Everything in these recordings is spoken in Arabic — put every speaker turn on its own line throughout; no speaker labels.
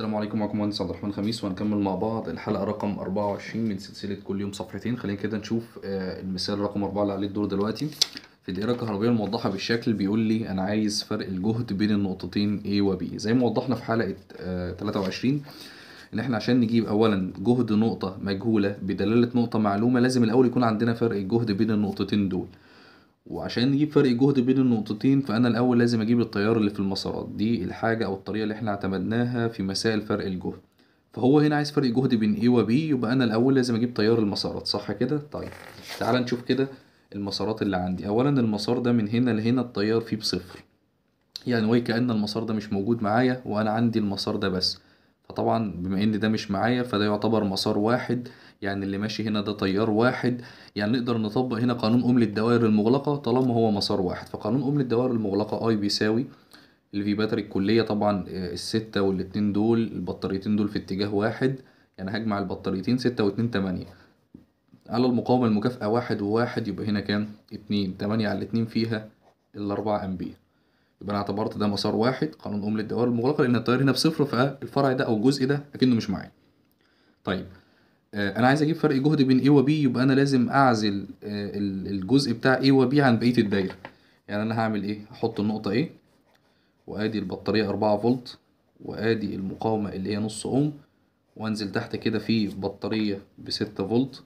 السلام عليكم معكم مهندس عبد الرحمن خميس وهنكمل مع بعض الحلقه رقم 24 من سلسله كل يوم صفحتين خلينا كده نشوف آه، المثال رقم 4 اللي عليه الدور دلوقتي في الدائره الكهربائيه الموضحه بالشكل بيقول لي انا عايز فرق الجهد بين النقطتين A و B زي ما وضحنا في حلقه 23 آه، ان احنا عشان نجيب اولا جهد نقطه مجهوله بدلاله نقطه معلومه لازم الاول يكون عندنا فرق الجهد بين النقطتين دول وعشان نجيب فرق جهد بين النقطتين فأنا الأول لازم أجيب التيار اللي في المسارات دي الحاجة أو الطريقة اللي احنا اعتمدناها في مسائل فرق الجهد فهو هنا عايز فرق جهد بين A و B يبقى أنا الأول لازم أجيب تيار المسارات صح كده؟ طيب تعال نشوف كده المسارات اللي عندي أولا المسار ده من هنا لهنا التيار فيه بصفر يعني وكأن المسار ده مش موجود معايا وأنا عندي المسار ده بس فطبعا بما ان ده مش معايا فده يعتبر مسار واحد يعني اللي ماشي هنا ده تيار واحد يعني نقدر نطبق هنا قانون أم للدوائر المغلقة طالما هو مسار واحد فقانون أم للدوائر المغلقة أي بيساوي الفي باتري الكلية طبعا آه، الستة والاتنين دول البطاريتين دول في اتجاه واحد يعني هجمع البطاريتين ستة واتنين تمانية على المقاومة المكافأة واحد وواحد يبقى هنا كام؟ اتنين تمانية على اتنين فيها الأربعة أمبير يبقى انا اعتبرت ده مسار واحد قانون ام للدوائر المغلقه لان التيار هنا بصفر فالفرع ده او الجزء ده اكنه مش معايا طيب آه، انا عايز اجيب فرق جهد بين A و B يبقى انا لازم اعزل آه، الجزء بتاع A و B عن بقيه الدايره يعني انا هعمل ايه هحط النقطه A وادي البطاريه 4 فولت وادي المقاومه اللي هي نص اوم وانزل تحت كده في بطاريه بستة فولت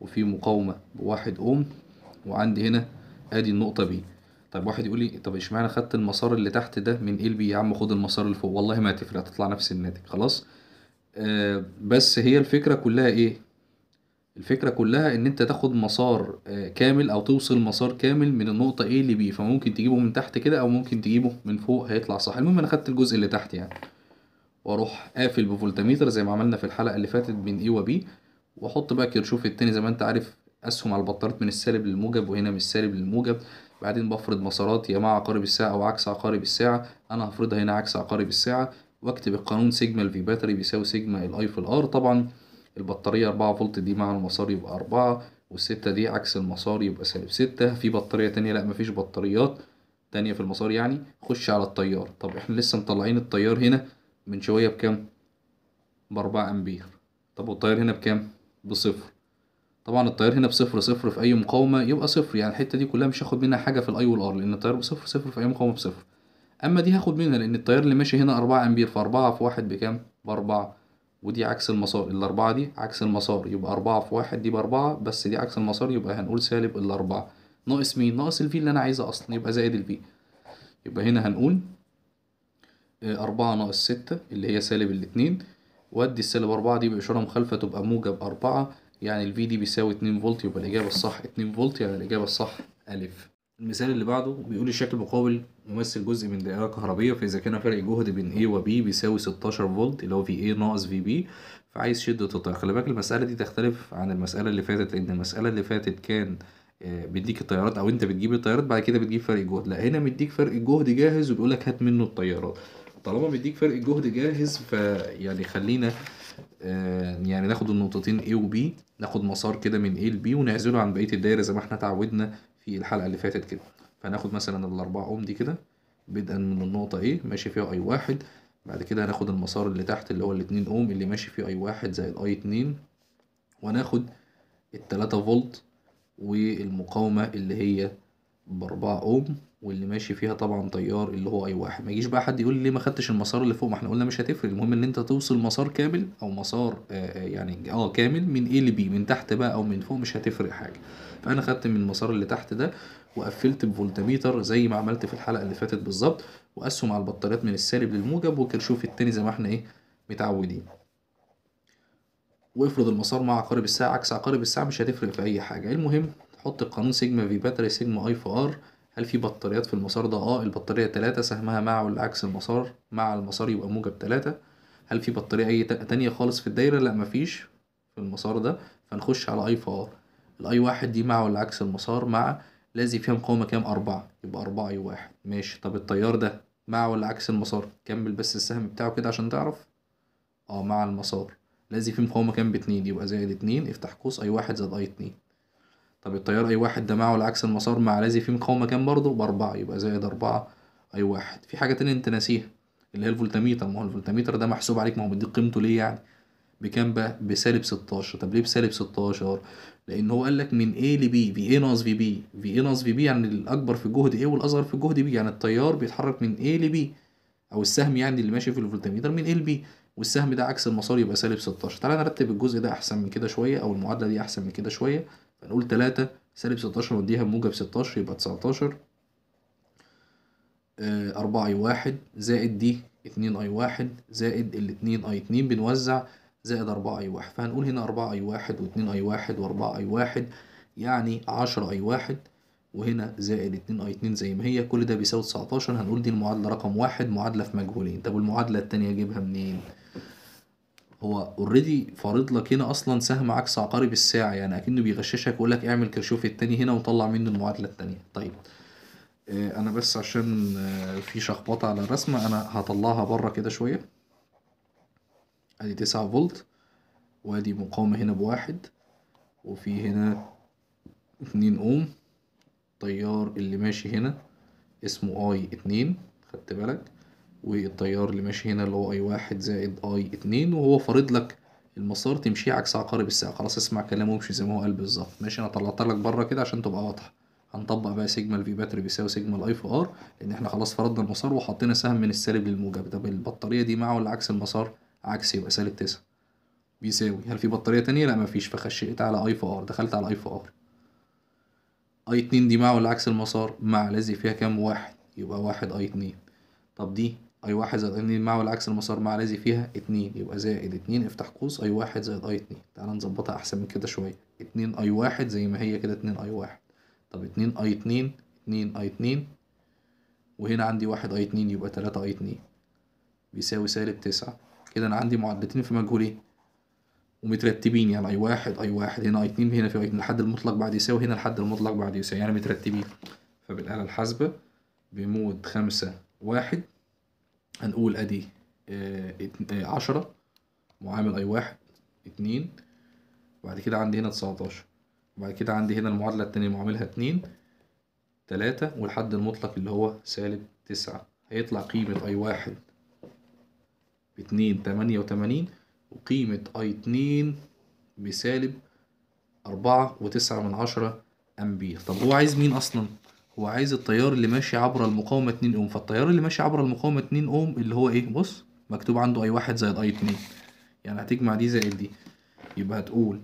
وفي مقاومه بواحد اوم وعندي هنا ادي النقطه B طيب واحد يقول لي طب اشمعنى خدت المسار اللي تحت ده من ال بي يا عم خد المسار اللي فوق والله ما هتفرق هتطلع نفس الناتج خلاص آه بس هي الفكره كلها ايه الفكره كلها ان انت تاخد مسار آه كامل او توصل مسار كامل من النقطه ايه اللي بي فممكن تجيبه من تحت كده او ممكن تجيبه من فوق هيطلع صح المهم انا خدت الجزء اللي تحت يعني واروح قافل بفولتميتر زي ما عملنا في الحلقه اللي فاتت بين اي وبي واحط بقى كيرشوف التاني زي ما انت عارف اسهم على البطارات من السالب للموجب وهنا من السالب للموجب بعدين بفرض مسارات يا مع عقارب الساعة أو عكس عقارب الساعة أنا هفرضها هنا عكس عقارب الساعة واكتب القانون سيجما الفي باتري بيساوي سيجما الاي في الار طبعا البطارية 4 فولت دي مع المسار يبقى 4 والستة دي عكس المسار يبقى سالب ستة في بطارية تانية لأ مفيش بطاريات تانية في المسار يعني خش على التيار طب احنا لسه مطلعين التيار هنا من شوية بكام؟ بأربعة أمبير طب والتيار هنا بكام؟ بصفر طبعا التيار هنا بصفر صفر في اي مقاومه يبقى صفر يعني الحته دي كلها مش هاخد منها حاجه في الاي والار لان التيار بصفر صفر في اي مقاومه بصفر اما دي هاخد منها لان التيار اللي ماشي هنا 4 امبير 4 في واحد بكام باربعة ودي عكس المسار الاربعة دي عكس المسار يبقى أربعة في واحد دي بأربعة بس دي عكس المسار يبقى هنقول سالب الأربعة ناقص مين ناقص الفي اللي أنا عايزه أصلا يبقى زائد الفي يبقى هنا هنقول آه، أربعة ناقص ستة اللي هي سالب الاثنين وأدي السالب 4 دي بإشارة مخالفة تبقى موجب 4 يعني الفي دي بيساوي 2 فولت يبقى الإجابة الصح 2 فولت يعني الإجابة الصح ألف المثال اللي بعده بيقول الشكل المقابل ممثل جزء من دائرة كهربية فإذا كان فرق الجهد بين A و B بيساوي 16 فولت اللي هو في A ناقص في B فعايز شدة التيار خلي بالك المسألة دي تختلف عن المسألة اللي فاتت لأن المسألة اللي فاتت كان آه، بيديك التيارات او انت بتجيب التيارات بعد كده بتجيب فرق جهد لا هنا مديك فرق الجهد جاهز وبيقول لك هات منه التيارات طالما مديك فرق الجهد جاهز فيعني خلينا آه، يعني ناخد النقطتين A و B ناخد مسار كده من A ل B ونعزله عن بقية الدايرة زي ما احنا اتعودنا في الحلقة اللي فاتت كده فناخد مثلا الأربعة أوم دي كده بدءا من النقطة A ماشي فيها I واحد بعد كده هناخد المسار اللي تحت اللي هو الاتنين أوم اللي ماشي فيه I واحد زائد I اتنين وناخد التلاتة فولت والمقاومة اللي هي بأربعة أوم واللي ماشي فيها طبعا طيار اللي هو اي واحد ما يجيش بقى حد يقول لي ليه ما خدتش المسار اللي فوق ما احنا قلنا مش هتفرق المهم ان انت توصل مسار كامل او مسار آه, آه، يعني اه كامل من ايه لبي من تحت بقى او من فوق مش هتفرق حاجه فانا خدت من المسار اللي تحت ده وقفلت بفولتميتر زي ما عملت في الحلقه اللي فاتت بالظبط وقسم على البطاريات من السالب للموجب وكرشوف التاني زي ما احنا ايه متعودين وافرض المسار مع عقارب الساعه عكس عقارب الساعه مش هتفرق في اي حاجه المهم حط القانون سيجما في باتري سيجما اي في ار هل في بطاريات في المسار ده اه البطاريه 3 سهمها مع ولا عكس المسار مع المسار يبقى موجب 3 هل في بطاريه اي تانية خالص في الدايره لا مفيش في المسار ده فنخش على اي فار الاي واحد دي مع ولا عكس المسار مع لازم فيها مقاومه كام أربعة يبقى أربعة اي واحد ماشي طب التيار ده مع ولا عكس المسار كمل بس السهم بتاعه كده عشان تعرف اه مع المسار لازم فيه مقاومه كام باتنين يبقى زائد اتنين افتح قوس اي واحد زائد اي اتنين طب التيار أي واحد ده معه العكس المسار مع الذي في مقاومة كام برضه بأربعة يبقى زائد أربعة أي واحد في حاجة تانية أنت ناسيها اللي هي الفولتميتر ما هو الفولتميتر ده محسوب عليك ما هو مديك قيمته ليه يعني بكام بقى بسالب 16 طب ليه بسالب 16 لان هو قال لك من A ل B في A ناقص في بي في A ناقص في بي يعني الاكبر في الجهد A والاصغر في الجهد B يعني التيار بيتحرك من A ل B او السهم يعني اللي ماشي في الفولتميتر من A ل B والسهم ده عكس المسار يبقى سالب 16 تعالى نرتب الجزء ده احسن من كده شويه او المعادله دي احسن من كده شويه فنقول تلاتة سالب ستاشر وديها بموجب ستاشر يبقى تسعتاشر آه، أربعة أي واحد زائد دي اتنين أي واحد زائد الاتنين أي اتنين بنوزع زائد أربعة أي واحد فهنقول هنا أربعة أي واحد واتنين أي واحد وأربعة أي واحد يعني عشرة أي واحد وهنا زائد اتنين أي اتنين زي ما هي كل ده بيساوي تسعتاشر هنقول دي المعادلة رقم واحد معادلة في مجهولين طب والمعادلة التانية أجيبها منين؟ هو اوريدي فارض لك هنا اصلا سهم عكس عقاري بالساعه يعني اكنه بيغششك ويقول لك اعمل كرشوف التاني هنا وطلع منه المعادله التانيه طيب آه، انا بس عشان آه، في شخبطه على الرسمه انا هطلعها بره كده شويه ادي تسعة فولت وادي مقاومه هنا بواحد وفي هنا اتنين اوم التيار اللي ماشي هنا اسمه اي اتنين خدت بالك والتيار اللي ماشي هنا اللي هو اي واحد زائد اي اتنين وهو فارض لك المسار تمشيه عكس عقارب الساعة خلاص اسمع كلامه وامشي زي ما هو قال بالظبط ماشي انا طلعت لك بره كده عشان تبقى واضحة هنطبق بقى سيجما الفي باتري بيساوي سيجما الاي في ار لان احنا خلاص فرضنا المسار وحطينا سهم من السالب للموجب طب البطارية دي مع ولا عكس المسار عكس يبقى سالب تسعة بيساوي هل في بطارية تانية لا مفيش فخشيت على اي في ار دخلت على اي في ار اي اتنين دي مع ولا عكس المسار مع لازق فيها كام واحد يبقى واحد اي اتنين طب دي اي واحد زائد اي اتنين مع والعكس المسار مع الذي فيها اتنين يبقى زائد اتنين افتح قوس اي واحد زائد اي اتنين تعالى نظبطها احسن من كده شوية اتنين اي واحد زي ما هي كده اتنين اي واحد طب اتنين اي اتنين اتنين اي اتنين وهنا عندي واحد اي اتنين يبقى تلاتة اي اتنين بيساوي سالب تسعة كده انا عندي معادلتين في مجهولين ومترتبين يعني اي واحد اي واحد هنا اي اتنين هنا في اي اتنين الحد المطلق بعد يساوي هنا الحد المطلق بعد يساوي يعني مترتبين فبالآلة الحاسبة بمود خمسة واحد هنقول ادي آه، آه، عشرة معامل اي واحد اتنين وبعد كده عندي هنا تسعتاشر وبعد كده عندي هنا المعادلة التانية معاملها اتنين تلاتة والحد المطلق اللي هو سالب تسعة هيطلع قيمة اي واحد باتنين تمانية وتمانين وقيمة اي اتنين بسالب أربعة وتسعة من عشرة أمبير طب هو عايز مين أصلا؟ هو عايز التيار اللي ماشي عبر المقاومة 2 اوم فالتيار اللي ماشي عبر المقاومة 2 اوم اللي هو ايه بص مكتوب عنده اي واحد زائد اي اتنين يعني هتجمع دي زائد دي يبقى هتقول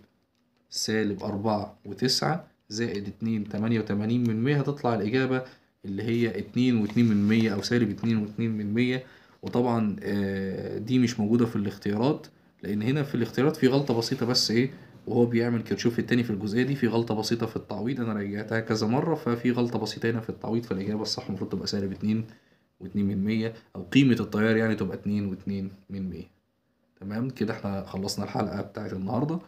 سالب أربعة وتسعة زائد اتنين تمانية وتمانين من مية هتطلع الإجابة اللي هي اتنين واتنين من مية أو سالب اتنين واتنين من مية وطبعا آه، دي مش موجودة في الاختيارات لأن هنا في الاختيارات في غلطة بسيطة بس ايه وهو بيعمل كرشوف التاني في الجزئيه دي في غلطه بسيطه في التعويض انا رجعتها كذا مره ففي غلطه بسيطه هنا في التعويض فالاجابه الصح المفروض تبقى سالب 2 و2 من 100 او قيمه التيار يعني تبقى 2 و2 من 100 تمام كده احنا خلصنا الحلقه بتاعت النهارده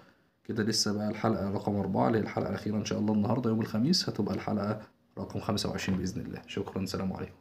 كده لسه بقى الحلقه رقم 4 اللي هي الحلقه الاخيره ان شاء الله النهارده يوم الخميس هتبقى الحلقه رقم 25 باذن الله شكرا سلام عليكم